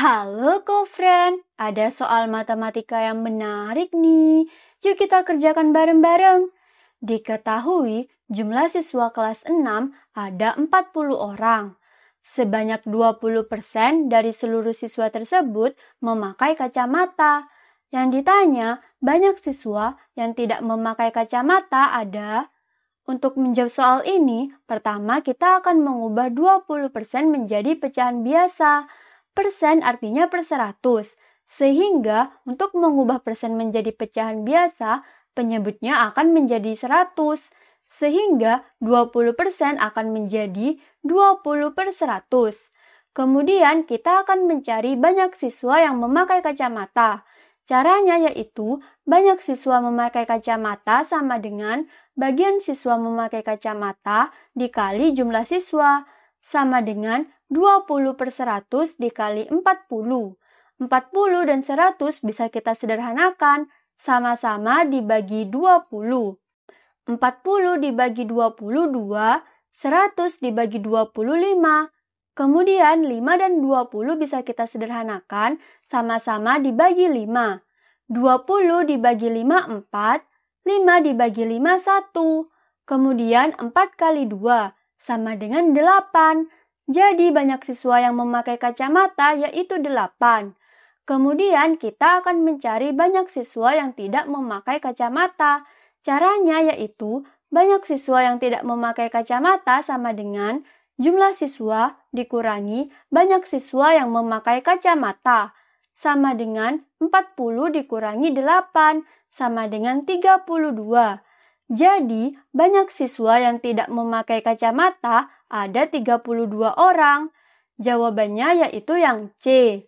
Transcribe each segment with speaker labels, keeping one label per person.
Speaker 1: Halo co-friend, ada soal matematika yang menarik nih. Yuk kita kerjakan bareng-bareng. Diketahui jumlah siswa kelas 6 ada 40 orang. Sebanyak 20% dari seluruh siswa tersebut memakai kacamata. Yang ditanya, banyak siswa yang tidak memakai kacamata ada untuk menjawab soal ini, pertama kita akan mengubah 20% menjadi pecahan biasa Persen artinya per 100, sehingga untuk mengubah persen menjadi pecahan biasa, penyebutnya akan menjadi 100, sehingga 20% akan menjadi 20 per 100. Kemudian kita akan mencari banyak siswa yang memakai kacamata. Caranya yaitu banyak siswa memakai kacamata sama dengan bagian siswa memakai kacamata dikali jumlah siswa sama dengan 20 per 100 dikali 40. 40 dan 100 bisa kita sederhanakan, sama-sama dibagi 20. 40 dibagi 22, 100 dibagi 25. Kemudian 5 dan 20 bisa kita sederhanakan, sama-sama dibagi 5. 20 dibagi 5, 4. 5 dibagi 5, 1. Kemudian 4 kali 2, sama dengan 8. Jadi banyak siswa yang memakai kacamata yaitu 8. Kemudian kita akan mencari banyak siswa yang tidak memakai kacamata. Caranya yaitu banyak siswa yang tidak memakai kacamata sama dengan jumlah siswa dikurangi banyak siswa yang memakai kacamata sama dengan 40 dikurangi 8 sama dengan 32. Jadi, banyak siswa yang tidak memakai kacamata ada 32 orang. Jawabannya yaitu yang C.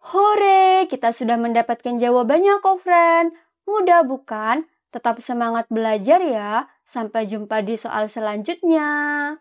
Speaker 1: Hore, kita sudah mendapatkan jawabannya kok, friend. Mudah bukan? Tetap semangat belajar ya. Sampai jumpa di soal selanjutnya.